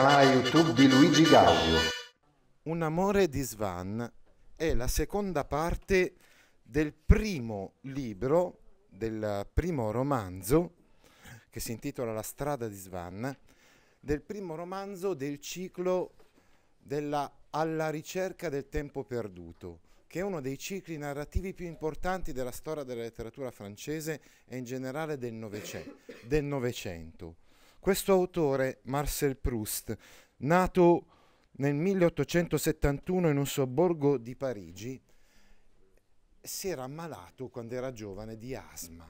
canale YouTube di Luigi Gaudio. Un amore di Svan è la seconda parte del primo libro, del primo romanzo, che si intitola La strada di Svan, del primo romanzo del ciclo della Alla ricerca del tempo perduto, che è uno dei cicli narrativi più importanti della storia della letteratura francese e in generale del Novecento questo autore, Marcel Proust, nato nel 1871 in un sobborgo di Parigi, si era ammalato quando era giovane di asma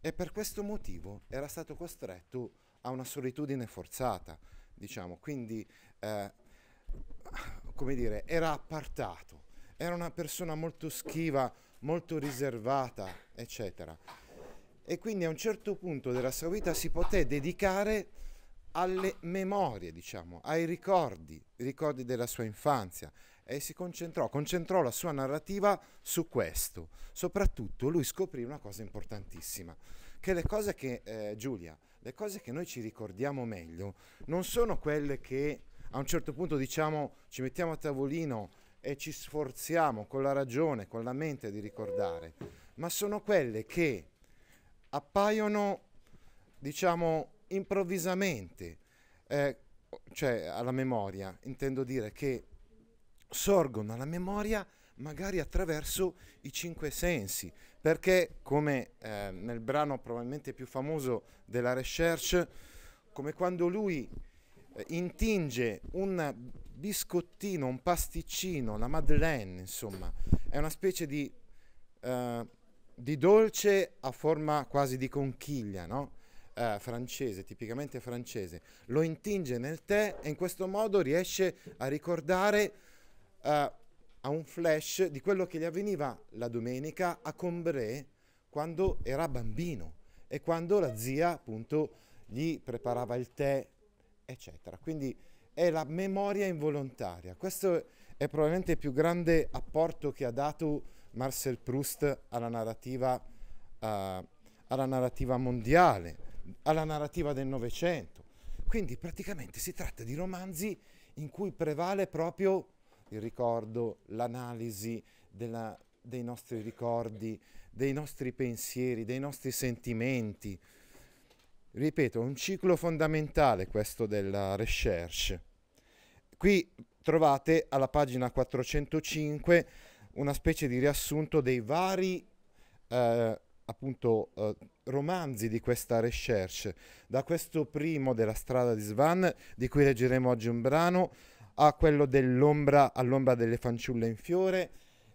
e per questo motivo era stato costretto a una solitudine forzata, diciamo, quindi eh, come dire, era appartato, era una persona molto schiva, molto riservata, eccetera e quindi a un certo punto della sua vita si poté dedicare alle memorie, diciamo, ai ricordi, ricordi della sua infanzia e si concentrò, concentrò la sua narrativa su questo. Soprattutto lui scoprì una cosa importantissima, che le cose che, eh, Giulia, le cose che noi ci ricordiamo meglio non sono quelle che a un certo punto diciamo ci mettiamo a tavolino e ci sforziamo con la ragione, con la mente di ricordare, ma sono quelle che appaiono, diciamo, improvvisamente, eh, cioè alla memoria, intendo dire che sorgono alla memoria magari attraverso i cinque sensi, perché come eh, nel brano probabilmente più famoso della Recherche, come quando lui eh, intinge un biscottino, un pasticcino, la Madeleine, insomma, è una specie di eh, di dolce a forma quasi di conchiglia, no? eh, francese, tipicamente francese, lo intinge nel tè e in questo modo riesce a ricordare eh, a un flash di quello che gli avveniva la domenica a Combré quando era bambino e quando la zia appunto gli preparava il tè, eccetera. Quindi è la memoria involontaria. Questo è probabilmente il più grande apporto che ha dato Marcel Proust alla narrativa, uh, alla narrativa mondiale, alla narrativa del Novecento. Quindi praticamente si tratta di romanzi in cui prevale proprio il ricordo, l'analisi della, dei nostri ricordi, dei nostri pensieri, dei nostri sentimenti. Ripeto, è un ciclo fondamentale questo della recherche. Qui trovate alla pagina 405 una specie di riassunto dei vari eh, appunto eh, romanzi di questa recherche, da questo primo della strada di Svan, di cui leggeremo oggi un brano, a quello dell'ombra all'ombra delle fanciulle in fiore,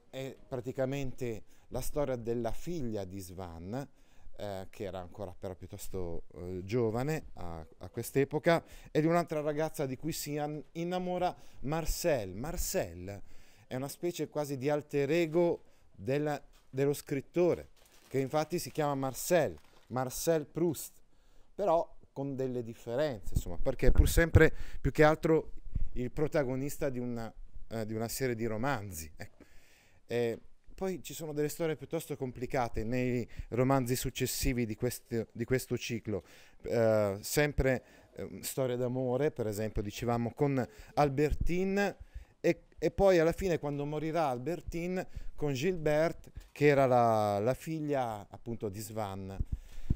è praticamente la storia della figlia di Svan, eh, che era ancora però piuttosto eh, giovane a, a quest'epoca, e di un'altra ragazza di cui si innamora Marcel. Marcel è una specie quasi di alter ego della, dello scrittore, che infatti si chiama Marcel, Marcel Proust, però con delle differenze, insomma, perché è pur sempre più che altro il protagonista di una, eh, di una serie di romanzi. Ecco. E poi ci sono delle storie piuttosto complicate nei romanzi successivi di, questi, di questo ciclo, eh, sempre eh, storie d'amore, per esempio, dicevamo con Albertine e poi alla fine quando morirà Albertine con Gilbert che era la, la figlia appunto di Svan.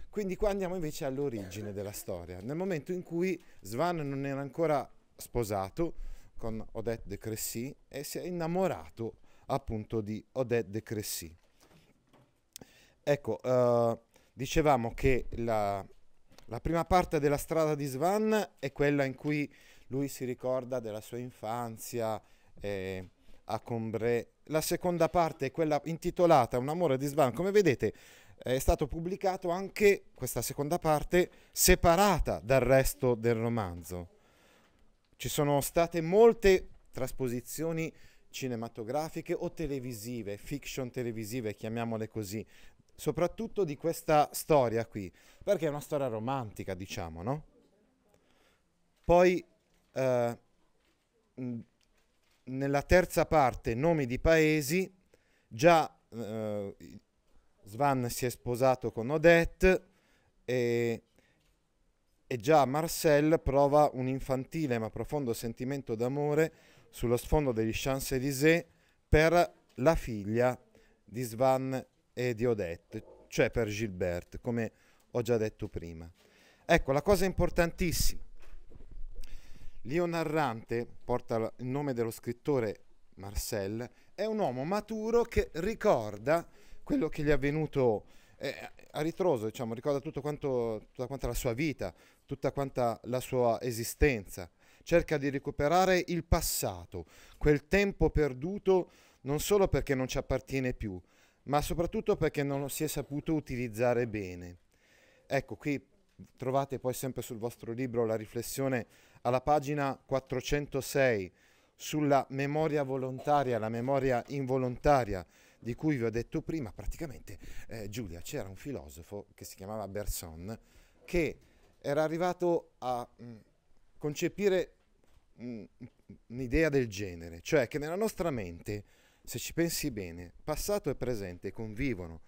Quindi qua andiamo invece all'origine della storia, nel momento in cui Svan non era ancora sposato con Odette de Cressy e si è innamorato appunto di Odette de Cressy. Ecco, eh, dicevamo che la, la prima parte della strada di Svan è quella in cui lui si ricorda della sua infanzia, eh, a Combré. La seconda parte è quella intitolata Un amore di svan. Come vedete è stato pubblicato anche questa seconda parte separata dal resto del romanzo. Ci sono state molte trasposizioni cinematografiche o televisive, fiction televisive, chiamiamole così, soprattutto di questa storia qui, perché è una storia romantica, diciamo, no? Poi eh, nella terza parte, nomi di paesi, già eh, Svan si è sposato con Odette e, e già Marcel prova un infantile ma profondo sentimento d'amore sullo sfondo degli Champs-Élysées per la figlia di Svan e di Odette, cioè per Gilbert, come ho già detto prima. Ecco, la cosa importantissima Lio narrante porta il nome dello scrittore Marcel, è un uomo maturo che ricorda quello che gli è avvenuto eh, a ritroso, diciamo, ricorda tutto quanto, tutta quanta la sua vita, tutta quanta la sua esistenza. Cerca di recuperare il passato, quel tempo perduto non solo perché non ci appartiene più, ma soprattutto perché non lo si è saputo utilizzare bene. Ecco, qui trovate poi sempre sul vostro libro la riflessione alla pagina 406 sulla memoria volontaria, la memoria involontaria di cui vi ho detto prima, praticamente eh, Giulia c'era un filosofo che si chiamava Berson che era arrivato a mh, mm, concepire mh, mm, un'idea del genere, cioè che nella nostra mente, se ci pensi bene, passato e presente convivono,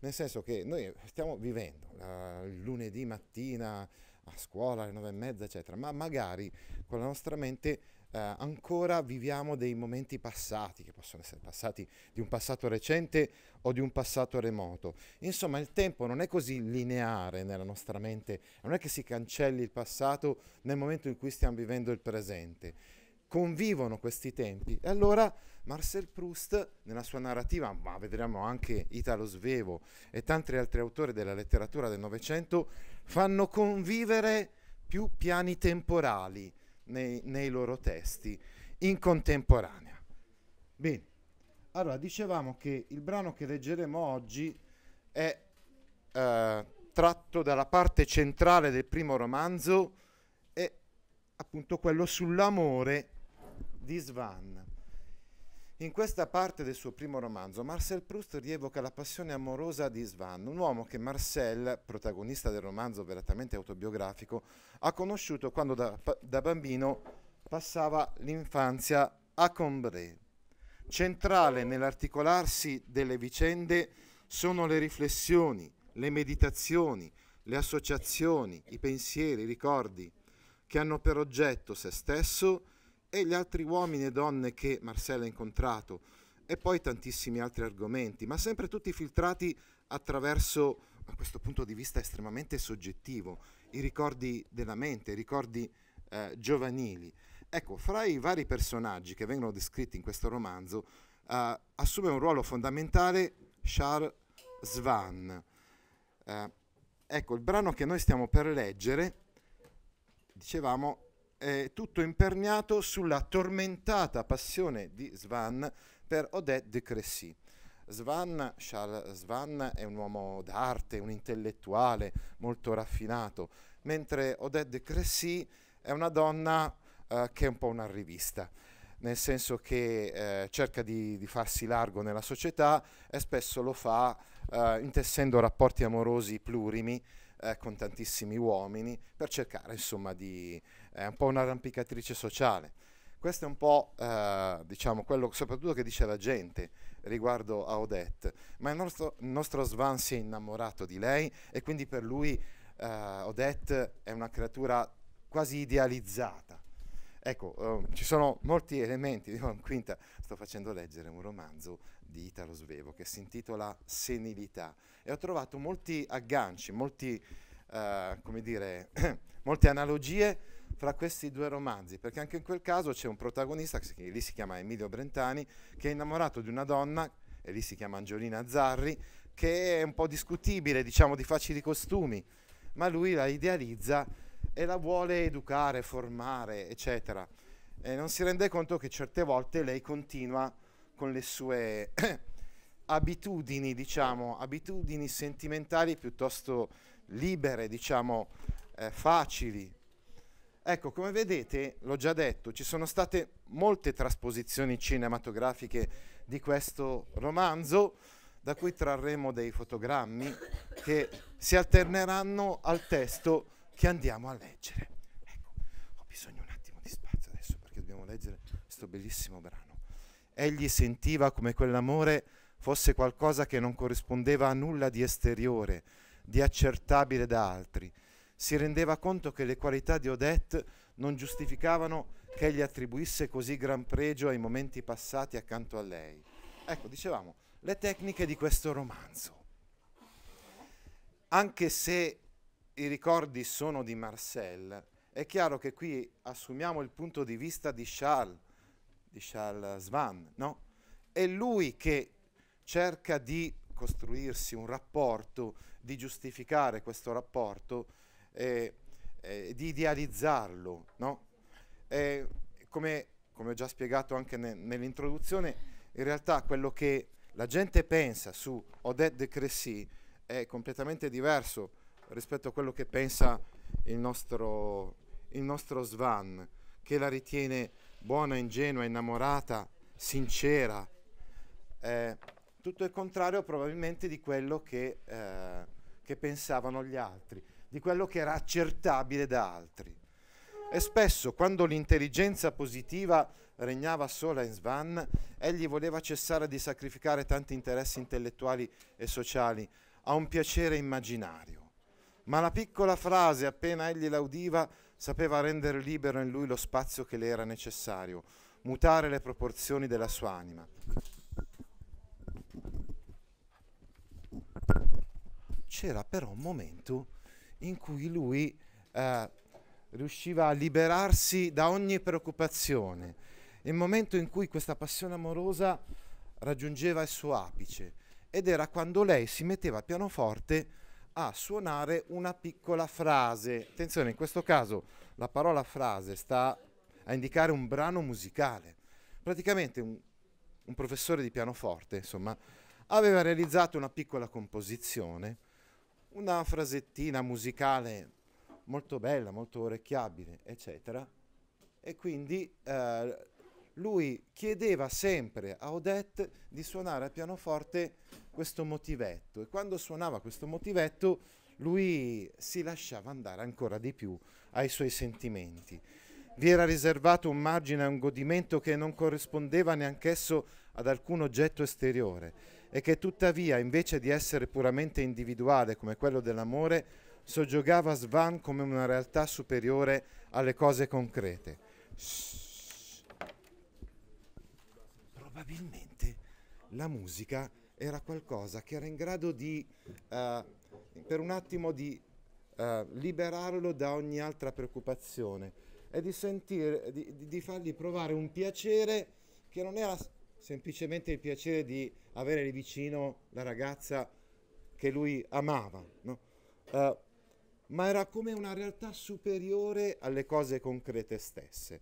nel senso che noi stiamo vivendo, uh, lunedì mattina a scuola alle nove e mezza, eccetera, ma magari con la nostra mente eh, ancora viviamo dei momenti passati, che possono essere passati di un passato recente o di un passato remoto. Insomma, il tempo non è così lineare nella nostra mente, non è che si cancelli il passato nel momento in cui stiamo vivendo il presente convivono questi tempi. E allora Marcel Proust, nella sua narrativa, ma vedremo anche Italo Svevo e tanti altri autori della letteratura del Novecento, fanno convivere più piani temporali nei, nei loro testi, in contemporanea. Bene, allora dicevamo che il brano che leggeremo oggi è eh, tratto dalla parte centrale del primo romanzo, è appunto quello sull'amore di Svan. In questa parte del suo primo romanzo, Marcel Proust rievoca la passione amorosa di Svan, un uomo che Marcel, protagonista del romanzo velatamente autobiografico, ha conosciuto quando da, da bambino passava l'infanzia a Combray. Centrale nell'articolarsi delle vicende sono le riflessioni, le meditazioni, le associazioni, i pensieri, i ricordi, che hanno per oggetto se stesso e gli altri uomini e donne che Marcella ha incontrato e poi tantissimi altri argomenti, ma sempre tutti filtrati attraverso, a questo punto di vista estremamente soggettivo, i ricordi della mente, i ricordi eh, giovanili. Ecco, fra i vari personaggi che vengono descritti in questo romanzo, eh, assume un ruolo fondamentale Charles Svan. Eh, ecco, il brano che noi stiamo per leggere, dicevamo, eh, tutto imperniato sulla tormentata passione di Svan per Odette de Cressy. Svan, Charles Svan è un uomo d'arte, un intellettuale molto raffinato, mentre Odette de Cressy è una donna eh, che è un po' una rivista nel senso che eh, cerca di, di, farsi largo nella società e spesso lo fa eh, intessendo rapporti amorosi plurimi eh, con tantissimi uomini per cercare insomma di, è un po' un'arrampicatrice sociale. Questo è un po' eh, diciamo, quello soprattutto che dice la gente riguardo a Odette, ma il nostro, il nostro Svan si è innamorato di lei e quindi per lui eh, Odette è una creatura quasi idealizzata. Ecco, um, ci sono molti elementi, io in quinta sto facendo leggere un romanzo di Italo Svevo che si intitola Senilità e ho trovato molti agganci, molti, uh, come dire, molte analogie fra questi due romanzi, perché anche in quel caso c'è un protagonista, che lì si chiama Emilio Brentani, che è innamorato di una donna, e lì si chiama Angiolina Zarri, che è un po' discutibile, diciamo di facili costumi, ma lui la idealizza e la vuole educare, formare, eccetera. E non si rende conto che certe volte lei continua con le sue abitudini, diciamo, abitudini sentimentali piuttosto libere, diciamo, eh, facili, Ecco, come vedete, l'ho già detto, ci sono state molte trasposizioni cinematografiche di questo romanzo, da cui trarremo dei fotogrammi che si alterneranno al testo che andiamo a leggere. Ecco, ho bisogno un attimo di spazio adesso perché dobbiamo leggere questo bellissimo brano. Egli sentiva come quell'amore fosse qualcosa che non corrispondeva a nulla di esteriore, di accertabile da altri, si rendeva conto che le qualità di Odette non giustificavano che egli attribuisse così gran pregio ai momenti passati accanto a lei. Ecco, dicevamo, le tecniche di questo romanzo. Anche se i ricordi sono di Marcel, è chiaro che qui assumiamo il punto di vista di Charles, di Charles Svan, no? È lui che cerca di costruirsi un rapporto, di giustificare questo rapporto eh, eh, di idealizzarlo, no? come, come, ho già spiegato anche ne, nell'introduzione, in realtà quello che la gente pensa su Odette de Cressy è completamente diverso rispetto a quello che pensa il nostro, il nostro Svan, che la ritiene buona, ingenua, innamorata, sincera. Eh, tutto il contrario probabilmente di quello che, eh, che pensavano gli altri di quello che era accertabile da altri. E spesso, quando l'intelligenza positiva regnava sola in Svan, egli voleva cessare di sacrificare tanti interessi intellettuali e sociali a un piacere immaginario. Ma la piccola frase, appena egli la udiva, sapeva rendere libero in lui lo spazio che le era necessario, mutare le proporzioni della sua anima. C'era però un momento in cui lui eh, riusciva a liberarsi da ogni preoccupazione. Il momento in cui questa passione amorosa raggiungeva il suo apice ed era quando lei si metteva al pianoforte a suonare una piccola frase. Attenzione, in questo caso la parola frase sta a indicare un brano musicale. Praticamente un, un professore di pianoforte, insomma, aveva realizzato una piccola composizione una frasettina musicale molto bella, molto orecchiabile, eccetera. E quindi eh, lui chiedeva sempre a Odette di suonare al pianoforte questo motivetto e quando suonava questo motivetto lui si lasciava andare ancora di più ai suoi sentimenti. Vi era riservato un margine a un godimento che non corrispondeva neanch'esso ad alcun oggetto esteriore e che tuttavia, invece di essere puramente individuale come quello dell'amore, soggiogava Svan come una realtà superiore alle cose concrete. Probabilmente la musica era qualcosa che era in grado di, uh, per un attimo, di uh, liberarlo da ogni altra preoccupazione e di, sentire, di, di fargli provare un piacere che non era semplicemente il piacere di avere lì vicino la ragazza che lui amava, no? uh, ma era come una realtà superiore alle cose concrete stesse.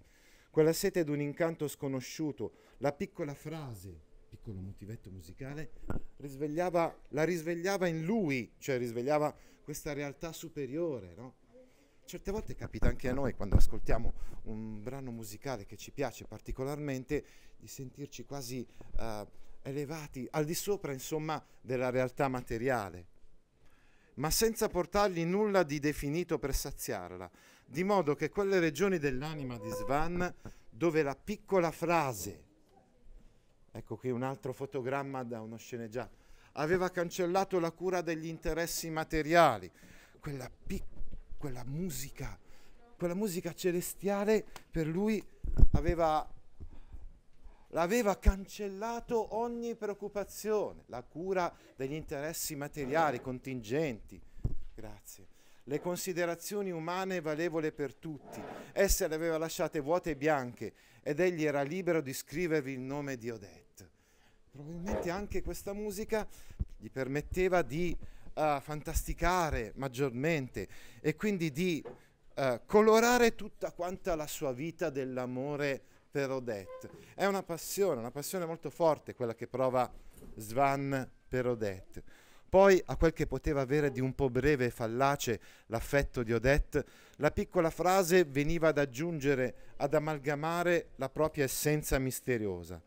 Quella sete di un incanto sconosciuto, la piccola frase, piccolo motivetto musicale, risvegliava, la risvegliava in lui, cioè risvegliava questa realtà superiore, no? Certe volte capita anche a noi, quando ascoltiamo un brano musicale che ci piace particolarmente, di sentirci quasi uh, elevati al di sopra, insomma, della realtà materiale, ma senza portargli nulla di definito per saziarla, di modo che quelle regioni dell'anima di Svan, dove la piccola frase, ecco qui un altro fotogramma da uno sceneggiato, aveva cancellato la cura degli interessi materiali, quella piccola quella musica, quella musica celestiale per lui aveva, l'aveva cancellato ogni preoccupazione, la cura degli interessi materiali, contingenti, grazie. Le considerazioni umane valevole per tutti, essa le aveva lasciate vuote e bianche ed egli era libero di scrivervi il nome di Odette. Probabilmente anche questa musica gli permetteva di uh, fantasticare maggiormente e quindi di uh, colorare tutta quanta la sua vita dell'amore per Odette. È una passione, una passione molto forte quella che prova Svan per Odette. Poi a quel che poteva avere di un po' breve e fallace l'affetto di Odette, la piccola frase veniva ad aggiungere, ad amalgamare la propria essenza misteriosa.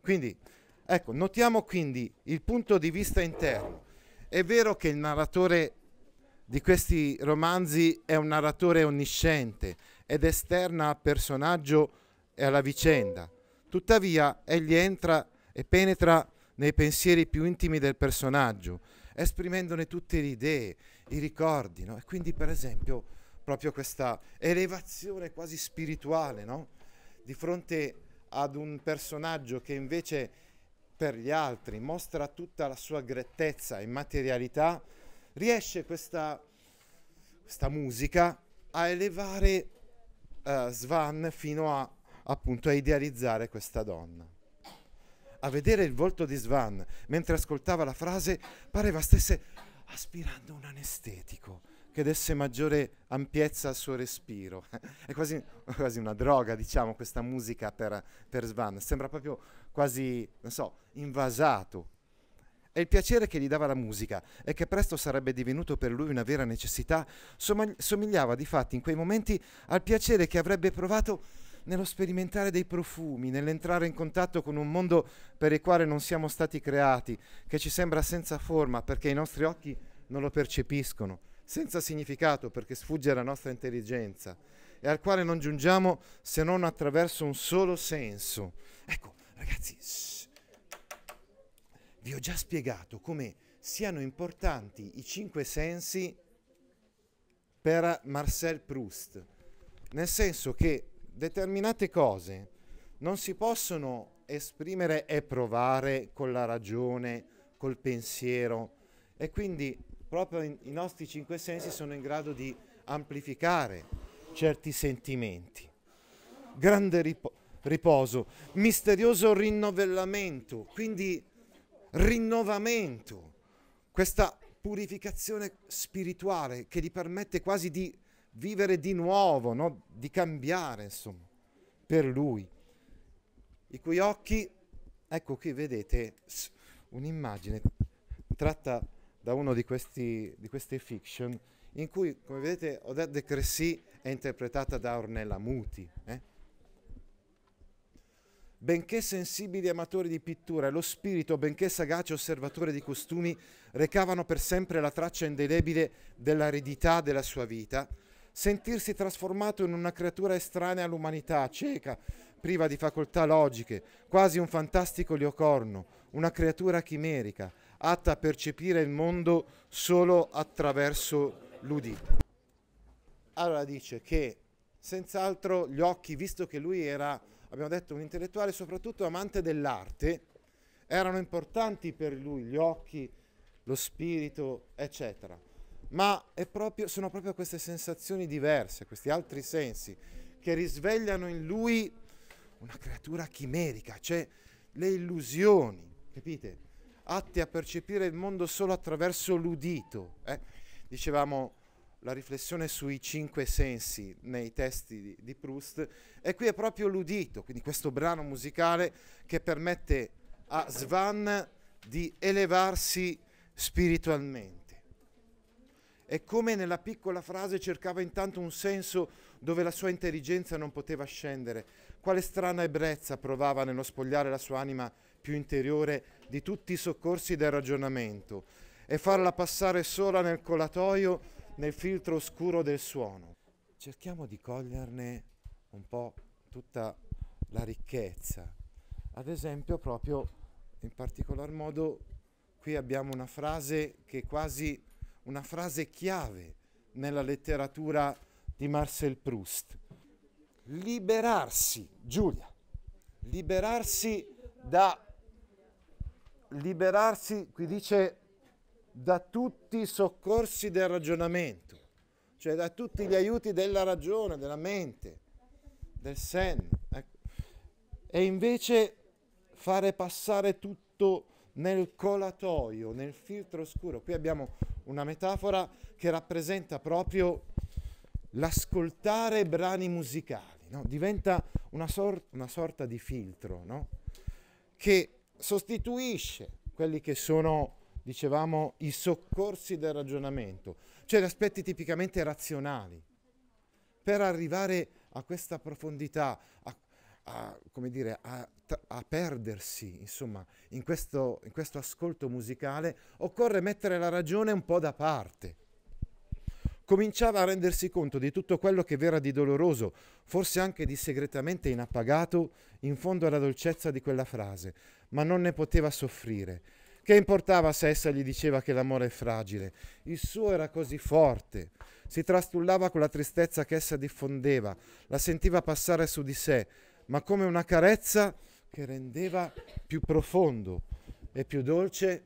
Quindi, ecco, notiamo quindi il punto di vista interno, è vero che il narratore di questi romanzi è un narratore onnisciente ed esterna al personaggio e alla vicenda. Tuttavia, egli entra e penetra nei pensieri più intimi del personaggio, esprimendone tutte le idee, i ricordi, no? E quindi, per esempio, proprio questa elevazione quasi spirituale, no? Di fronte ad un personaggio che invece per gli altri, mostra tutta la sua grettezza e materialità, riesce questa, questa musica a elevare uh, Svan fino a, appunto, a idealizzare questa donna. A vedere il volto di Svan mentre ascoltava la frase pareva stesse aspirando un anestetico che desse maggiore ampiezza al suo respiro. È quasi, quasi, una droga, diciamo, questa musica per, per Svan. Sembra proprio quasi, non so, invasato. E il piacere che gli dava la musica, e che presto sarebbe divenuto per lui una vera necessità, somigliava di fatto in quei momenti al piacere che avrebbe provato nello sperimentare dei profumi, nell'entrare in contatto con un mondo per il quale non siamo stati creati, che ci sembra senza forma perché i nostri occhi non lo percepiscono senza significato perché sfugge alla nostra intelligenza e al quale non giungiamo se non attraverso un solo senso. Ecco, ragazzi, shh. vi ho già spiegato come siano importanti i cinque sensi per Marcel Proust, nel senso che determinate cose non si possono esprimere e provare con la ragione, col pensiero e quindi proprio in, i nostri cinque sensi sono in grado di amplificare certi sentimenti. Grande ripo- riposo, misterioso rinnovellamento, quindi rinnovamento, questa purificazione spirituale che gli permette quasi di vivere di nuovo, no? di cambiare, insomma, per lui, i cui occhi, ecco qui vedete un'immagine tratta da uno di questi, di questi fiction in cui, come vedete, Odette de Cressy è interpretata da Ornella Muti. Eh? Benché sensibili amatori di pittura, lo spirito, benché sagace osservatore di costumi, recavano per sempre la traccia indelebile dell'aridità della sua vita, sentirsi trasformato in una creatura estranea all'umanità, cieca, priva di facoltà logiche, quasi un fantastico liocorno, una creatura chimerica, atta a percepire il mondo solo attraverso l'udito. Allora dice che senz'altro gli occhi, visto che lui era, abbiamo detto, un intellettuale soprattutto amante dell'arte, erano importanti per lui gli occhi, lo spirito, eccetera. Ma proprio, sono proprio queste sensazioni diverse, questi altri sensi, che risvegliano in lui una creatura chimerica, cioè le illusioni, capite? atti a percepire il mondo solo attraverso l'udito. Eh? Dicevamo la riflessione sui cinque sensi nei testi di, di Proust, e qui è proprio l'udito, quindi questo brano musicale che permette a Svan di elevarsi spiritualmente. E come nella piccola frase cercava intanto un senso dove la sua intelligenza non poteva scendere, quale strana ebbrezza provava nello spogliare la sua anima più interiore di tutti i soccorsi del ragionamento e farla passare sola nel colatoio, nel filtro oscuro del suono. Cerchiamo di coglierne un po' tutta la ricchezza. Ad esempio, proprio in particolar modo, qui abbiamo una frase che è quasi una frase chiave nella letteratura di Marcel Proust. Liberarsi, Giulia, liberarsi da liberarsi, qui dice, da tutti i soccorsi del ragionamento, cioè da tutti gli aiuti della ragione, della mente, del senno. Ecco. E invece fare passare tutto nel colatoio, nel filtro oscuro. Qui abbiamo una metafora che rappresenta proprio l'ascoltare brani musicali, no? diventa una, sor- una, sorta di filtro no? che sostituisce quelli che sono, dicevamo, i soccorsi del ragionamento, cioè gli aspetti tipicamente razionali, per arrivare a questa profondità, a, a, dire, a, a perdersi, insomma, in questo, in questo ascolto musicale, occorre mettere la ragione un po' da parte cominciava a rendersi conto di tutto quello che v'era di doloroso, forse anche di segretamente inappagato, in fondo alla dolcezza di quella frase, ma non ne poteva soffrire. Che importava se essa gli diceva che l'amore è fragile? Il suo era così forte. Si trastullava con la tristezza che essa diffondeva, la sentiva passare su di sé, ma come una carezza che rendeva più profondo e più dolce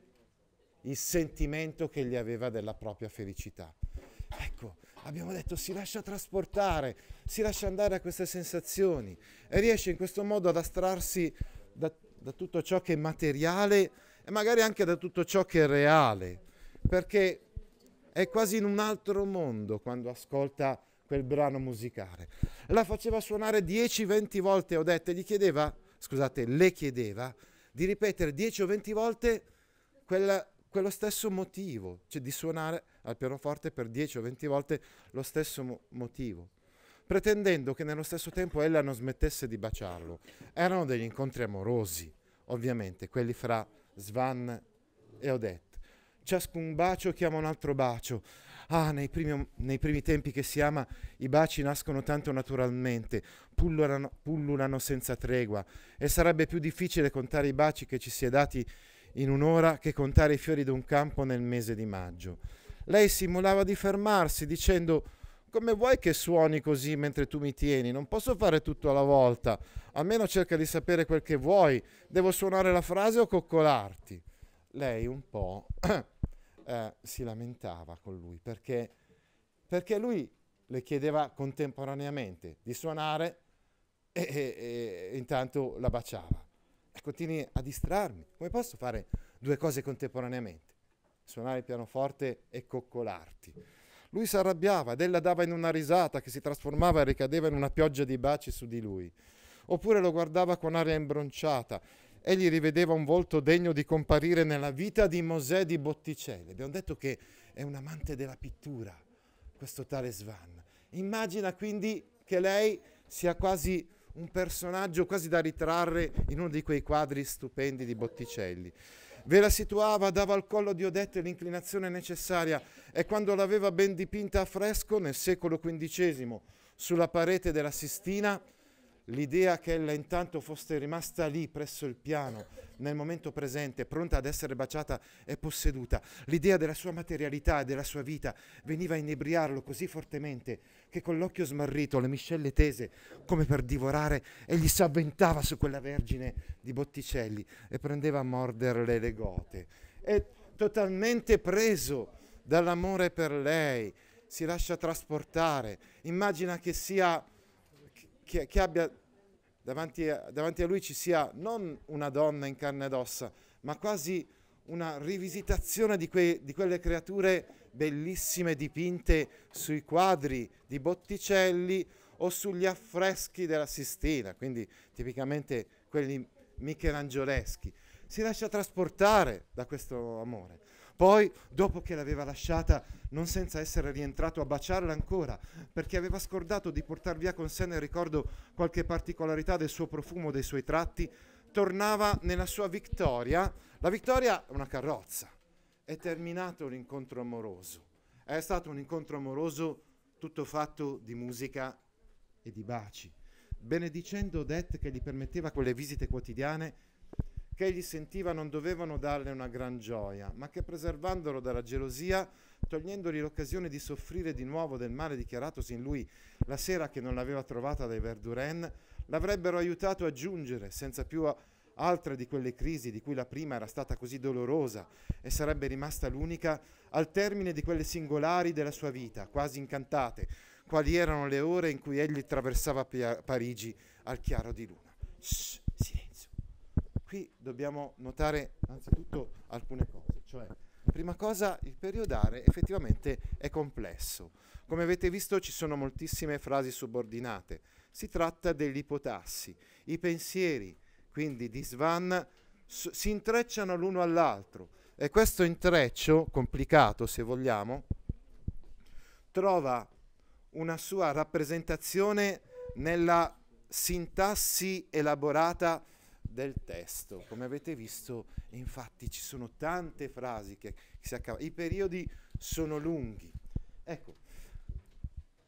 il sentimento che gli aveva della propria felicità. Ecco, abbiamo detto si lascia trasportare, si lascia andare a queste sensazioni e riesce in questo modo ad astrarsi da da tutto ciò che è materiale e magari anche da tutto ciò che è reale, perché è quasi in un altro mondo quando ascolta quel brano musicale. La faceva suonare 10-20 volte Odette, gli chiedeva, scusate, le chiedeva di ripetere 10 o 20 volte quella, quello stesso motivo, cioè di suonare al pianoforte per 10 o 20 volte lo stesso mo- motivo pretendendo che nello stesso tempo ella non smettesse di baciarlo. Erano degli incontri amorosi, ovviamente, quelli fra Svan e Odette. Ciascun bacio chiama un altro bacio. Ah, nei primi, nei primi tempi che si ama, i baci nascono tanto naturalmente, pullulano, pullulano senza tregua, e sarebbe più difficile contare i baci che ci si è dati in un'ora che contare i fiori d'un campo nel mese di maggio. Lei simulava di fermarsi dicendo come vuoi che suoni così mentre tu mi tieni? Non posso fare tutto alla volta. Almeno cerca di sapere quel che vuoi. Devo suonare la frase o coccolarti? Lei un po' eh, si lamentava con lui perché, perché, lui le chiedeva contemporaneamente di suonare e, e, e intanto la baciava. E continui a distrarmi. Come posso fare due cose contemporaneamente? Suonare il pianoforte e coccolarti. Lui si arrabbiava ed ella dava in una risata che si trasformava e ricadeva in una pioggia di baci su di lui. Oppure lo guardava con aria imbronciata. Egli rivedeva un volto degno di comparire nella vita di Mosè di Botticelli. Abbiamo detto che è un amante della pittura, questo tale Svan. Immagina quindi che lei sia quasi un personaggio quasi da ritrarre in uno di quei quadri stupendi di Botticelli ve la situava, dava al collo di Odette l'inclinazione necessaria e quando l'aveva ben dipinta a fresco nel secolo XV sulla parete della Sistina, l'idea che ella intanto fosse rimasta lì presso il piano, nel momento presente, pronta ad essere baciata e posseduta, l'idea della sua materialità e della sua vita veniva a inebriarlo così fortemente che con l'occhio smarrito, le miscele tese, come per divorare, egli si avventava su quella vergine di Botticelli e prendeva a morderle le gote. È totalmente preso dall'amore per lei, si lascia trasportare, immagina che sia che, che abbia davanti a, davanti a lui ci sia non una donna in carne ed ossa, ma quasi una rivisitazione di, que, di, quelle creature bellissime dipinte sui quadri di Botticelli o sugli affreschi della Sistina, quindi tipicamente quelli michelangioleschi. Si lascia trasportare da questo amore. Poi, dopo che l'aveva lasciata, non senza essere rientrato a baciarla ancora, perché aveva scordato di portar via con sé nel ricordo qualche particolarità del suo profumo, dei suoi tratti, tornava nella sua Vittoria. La Vittoria è una carrozza. È terminato l'incontro amoroso. È stato un incontro amoroso tutto fatto di musica e di baci, benedicendo Odette che gli permetteva quelle visite quotidiane che egli sentiva non dovevano darle una gran gioia, ma che preservandolo dalla gelosia, togliendogli l'occasione di soffrire di nuovo del male dichiaratosi in lui la sera che non l'aveva trovata dai Verduren, l'avrebbero aiutato a giungere senza più altre di quelle crisi di cui la prima era stata così dolorosa e sarebbe rimasta l'unica al termine di quelle singolari della sua vita, quasi incantate, quali erano le ore in cui egli attraversava Parigi al chiaro di luna. Shh qui dobbiamo notare anzitutto alcune cose, cioè prima cosa il periodare effettivamente è complesso. Come avete visto ci sono moltissime frasi subordinate, si tratta dell'ipotassi. i pensieri quindi di Svan si intrecciano l'uno all'altro e questo intreccio complicato se vogliamo trova una sua rappresentazione nella sintassi elaborata del testo. Come avete visto, infatti, ci sono tante frasi che si accavano. I periodi sono lunghi. Ecco,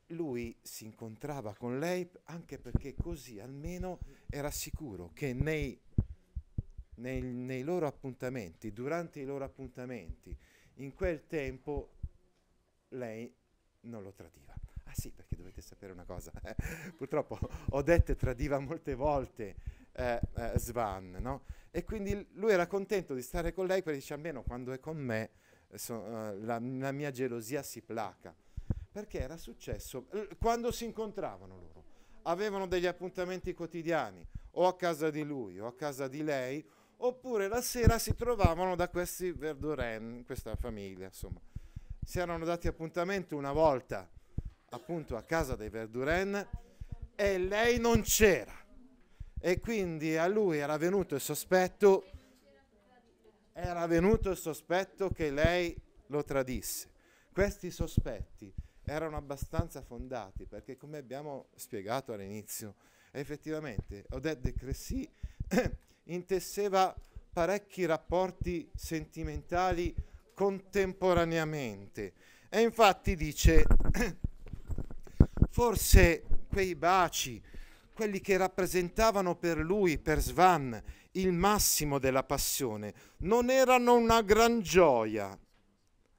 lui si incontrava con lei anche perché così almeno era sicuro che nei, nei, nei loro appuntamenti, durante i loro appuntamenti, in quel tempo lei non lo tradiva. Ah sì, perché dovete sapere una cosa, eh. purtroppo Odette tradiva molte volte eh, eh, Svan. No? E quindi lui era contento di stare con lei perché dice almeno quando è con me eh, so, eh, la, la, mia gelosia si placa. Perché era successo quando si incontravano loro. Avevano degli appuntamenti quotidiani, o a casa di lui o a casa di lei, oppure la sera si trovavano da questi Verduren, questa famiglia, insomma. Si erano dati appuntamento una volta appunto a casa dei Verduren e lei non c'era e quindi a lui era venuto il sospetto, era venuto il sospetto che lei lo tradisse. Questi sospetti erano abbastanza fondati perché come abbiamo spiegato all'inizio, effettivamente Odette de Cressy intesseva parecchi rapporti sentimentali contemporaneamente e infatti dice forse quei baci quelli che rappresentavano per lui, per Svan, il massimo della passione, non erano una gran gioia.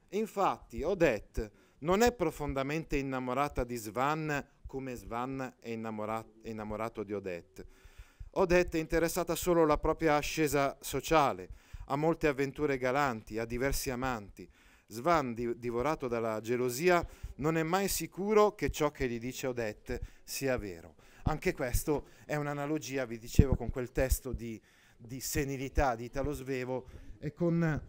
Infatti, Odette non è profondamente innamorata di Svan come Svan è innamorato, è innamorato di Odette. Odette è interessata solo alla propria ascesa sociale, a molte avventure galanti, a diversi amanti. Svan, di- divorato dalla gelosia, non è mai sicuro che ciò che gli dice Odette sia vero. Anche questo è un'analogia, vi dicevo, con quel testo di, di senilità di Italo Svevo e con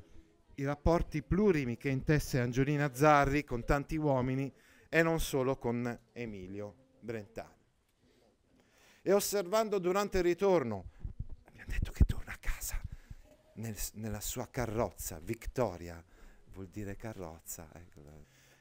i rapporti plurimi che intesse Angiolina Zarri con tanti uomini e non solo con Emilio Brentano. E osservando durante il ritorno, abbiamo detto che torna a casa nel, nella sua carrozza, Vittoria vuol dire carrozza. Ecco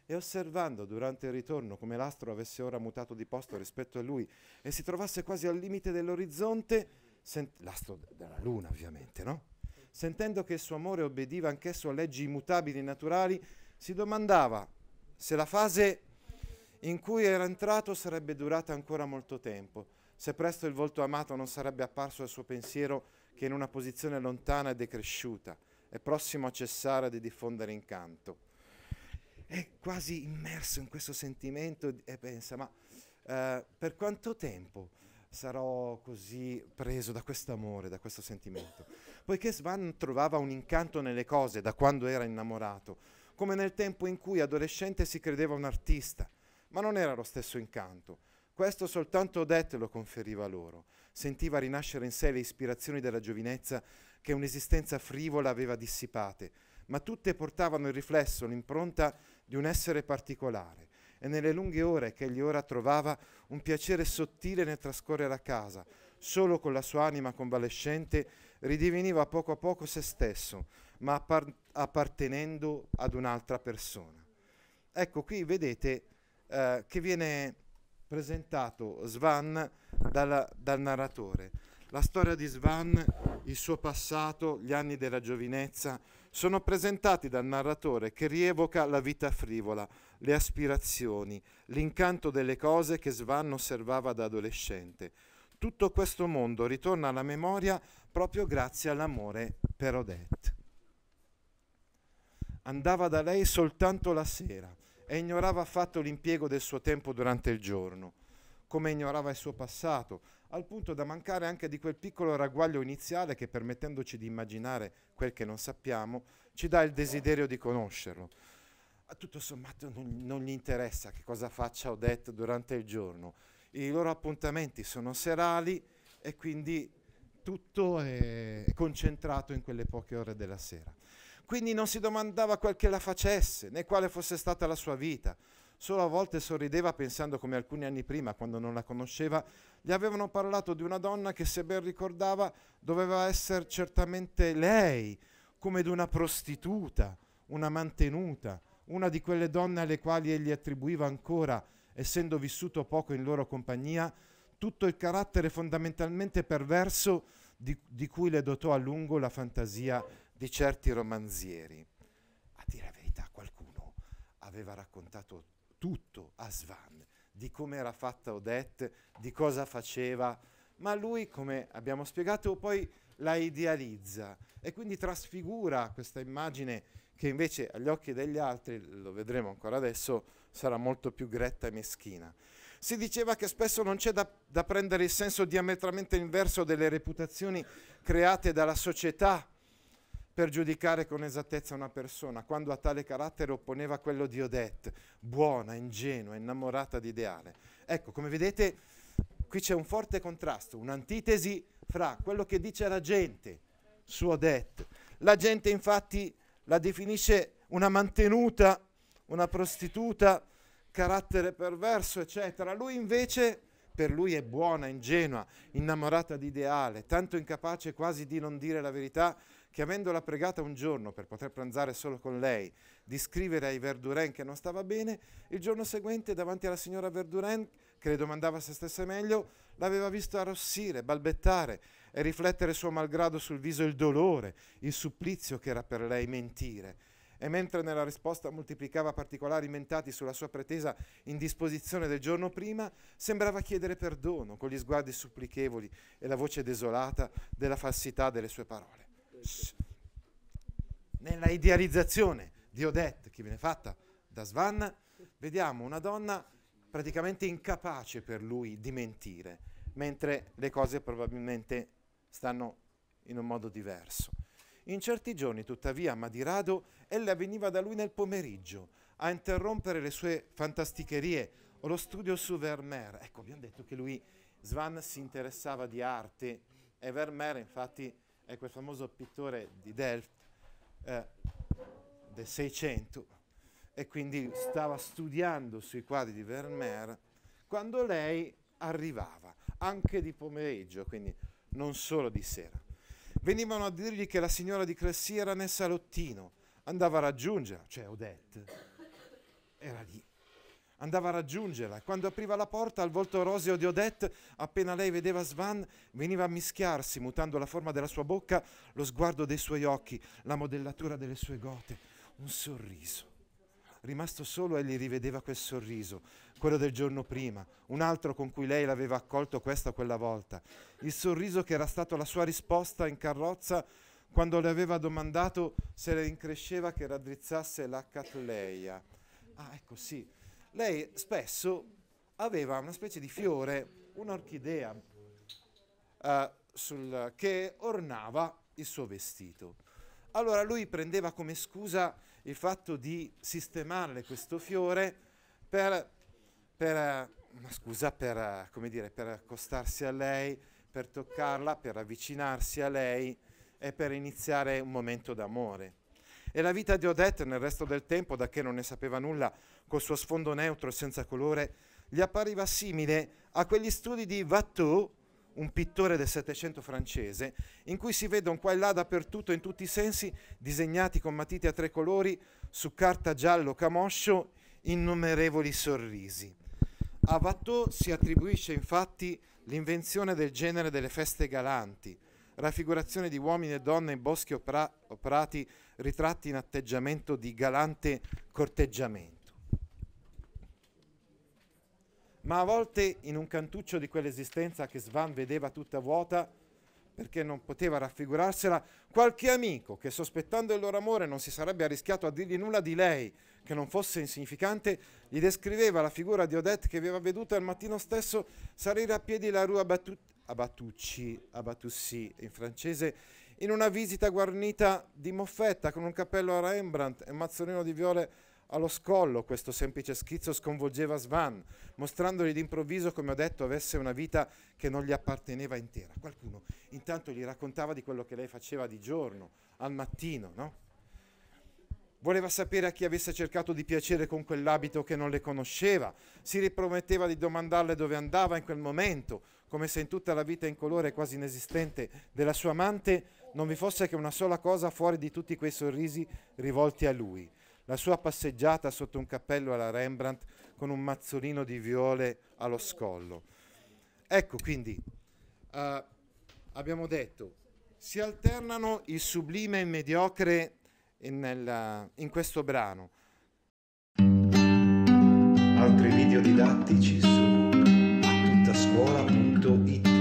e osservando durante il ritorno come l'astro avesse ora mutato di posto rispetto a lui e si trovasse quasi al limite dell'orizzonte, sent- l'astro della luna ovviamente, no? Sentendo che il suo amore obbediva anch'esso a leggi immutabili e naturali, si domandava se la fase in cui era entrato sarebbe durata ancora molto tempo, se presto il volto amato non sarebbe apparso al suo pensiero che in una posizione lontana e decresciuta, e prossimo a cessare di diffondere incanto è quasi immerso in questo sentimento e pensa, ma eh, per quanto tempo sarò così preso da questo amore, da questo sentimento? Poiché Svan trovava un incanto nelle cose da quando era innamorato, come nel tempo in cui adolescente si credeva un artista, ma non era lo stesso incanto. Questo soltanto Odette lo conferiva loro. Sentiva rinascere in sé le ispirazioni della giovinezza che un'esistenza frivola aveva dissipate, ma tutte portavano il riflesso, l'impronta di un essere particolare e nelle lunghe ore che egli ora trovava un piacere sottile nel trascorrere a casa, solo con la sua anima convalescente ridiveniva poco a poco se stesso, ma appartenendo ad un'altra persona. Ecco, qui vedete eh, che viene presentato Svan dal, dal narratore. La storia di Svan, il suo passato, gli anni della giovinezza sono presentati dal narratore che rievoca la vita frivola, le aspirazioni, l'incanto delle cose che Svan osservava da adolescente. Tutto questo mondo ritorna alla memoria proprio grazie all'amore per Odette. Andava da lei soltanto la sera e ignorava affatto l'impiego del suo tempo durante il giorno, come ignorava il suo passato, al punto da mancare anche di quel piccolo ragguaglio iniziale che permettendoci di immaginare quel che non sappiamo, ci dà il desiderio di conoscerlo. Tutto sommato non, non gli interessa che cosa faccia Odette durante il giorno. I loro appuntamenti sono serali e quindi tutto è concentrato in quelle poche ore della sera. Quindi non si domandava quel che la facesse, né quale fosse stata la sua vita. Solo a volte sorrideva pensando come alcuni anni prima, quando non la conosceva, gli avevano parlato di una donna che, se ben ricordava, doveva essere certamente lei, come di una prostituta, una mantenuta, una di quelle donne alle quali egli attribuiva ancora, essendo vissuto poco in loro compagnia, tutto il carattere fondamentalmente perverso di, di, cui le dotò a lungo la fantasia di certi romanzieri. A dire la verità, qualcuno aveva raccontato tutto a Svan, di come era fatta Odette, di cosa faceva, ma lui, come abbiamo spiegato, poi la idealizza e quindi trasfigura questa immagine che invece agli occhi degli altri, lo vedremo ancora adesso, sarà molto più gretta e meschina. Si diceva che spesso non c'è da, da prendere il senso diametralmente inverso delle reputazioni create dalla società per giudicare con esattezza una persona, quando a tale carattere opponeva quello di Odette, buona, ingenua, innamorata di ideale. Ecco, come vedete, qui c'è un forte contrasto, un'antitesi fra quello che dice la gente su Odette. La gente infatti la definisce una mantenuta, una prostituta, carattere perverso, eccetera. Lui invece, per lui è buona, ingenua, innamorata di ideale, tanto incapace quasi di non dire la verità che avendola pregata un giorno per poter pranzare solo con lei, di scrivere ai Verduren che non stava bene, il giorno seguente davanti alla signora Verduren, che le domandava se stesse meglio, l'aveva visto arrossire, balbettare e riflettere suo malgrado sul viso il dolore, il supplizio che era per lei mentire. E mentre nella risposta moltiplicava particolari mentati sulla sua pretesa indisposizione del giorno prima, sembrava chiedere perdono con gli sguardi supplichevoli e la voce desolata della falsità delle sue parole nella idealizzazione di Odette che viene fatta da Svan, vediamo una donna praticamente incapace per lui di mentire, mentre le cose probabilmente stanno in un modo diverso. In certi giorni, tuttavia, ma di rado, ella veniva da lui nel pomeriggio a interrompere le sue fantasticherie o lo studio su Vermeer. Ecco, abbiamo detto che lui, Svan, si interessava di arte e Vermeer, infatti, è quel famoso pittore di Delft eh, del 600 e quindi stava studiando sui quadri di Vermeer quando lei arrivava, anche di pomeriggio, quindi non solo di sera. Venivano a dirgli che la signora di Cressy era nel salottino, andava a raggiungerla, cioè Odette, era lì andava a raggiungerla e quando apriva la porta al volto roseo di Odette, appena lei vedeva Svan, veniva a mischiarsi, mutando la forma della sua bocca, lo sguardo dei suoi occhi, la modellatura delle sue gote, un sorriso. Rimasto solo, egli rivedeva quel sorriso, quello del giorno prima, un altro con cui lei l'aveva accolto questa o quella volta, il sorriso che era stato la sua risposta in carrozza quando le aveva domandato se le incresceva che raddrizzasse la catleia. Ah, ecco sì, lei spesso aveva una specie di fiore, un'orchidea, eh, sul, che ornava il suo vestito. Allora lui prendeva come scusa il fatto di sistemarle questo fiore per, per, eh, scusa, per, eh, dire, per accostarsi a lei, per toccarla, per avvicinarsi a lei e per iniziare un momento d'amore. E la vita di Odette nel resto del tempo, da che non ne sapeva nulla, col suo sfondo neutro e senza colore, gli appariva simile a quegli studi di Watteau, un pittore del Settecento francese, in cui si vedono qua e là dappertutto, in tutti i sensi, disegnati con matite a tre colori, su carta giallo camoscio, innumerevoli sorrisi. A Watteau si attribuisce infatti l'invenzione del genere delle feste galanti, raffigurazione di uomini e donne in boschi o, pra- o prati ritratti in atteggiamento di galante corteggiamento. Ma a volte in un cantuccio di quell'esistenza che Svan vedeva tutta vuota, perché non poteva raffigurarsela, qualche amico che sospettando il loro amore non si sarebbe arrischiato a dirgli nulla di lei, che non fosse insignificante, gli descriveva la figura di Odette che aveva veduta il mattino stesso salire a piedi la rue Abattu- Abattucci, Abatussi in francese, in una visita guarnita di moffetta con un cappello a Rembrandt e mazzolino di viole allo scollo questo semplice schizzo sconvolgeva Svan, mostrandogli d'improvviso, come ho detto, avesse una vita che non gli apparteneva intera. Qualcuno intanto gli raccontava di quello che lei faceva di giorno, al mattino, no? Voleva sapere a chi avesse cercato di piacere con quell'abito che non le conosceva, si riprometteva di domandarle dove andava in quel momento, come se in tutta la vita incolore quasi inesistente della sua amante non vi fosse che una sola cosa fuori di tutti quei sorrisi rivolti a lui, la sua passeggiata sotto un cappello alla Rembrandt con un mazzolino di viole allo scollo. Ecco quindi, uh, abbiamo detto, si alternano il sublime e il mediocre in, nella, in questo brano. Altri video didattici su attuttascuola.it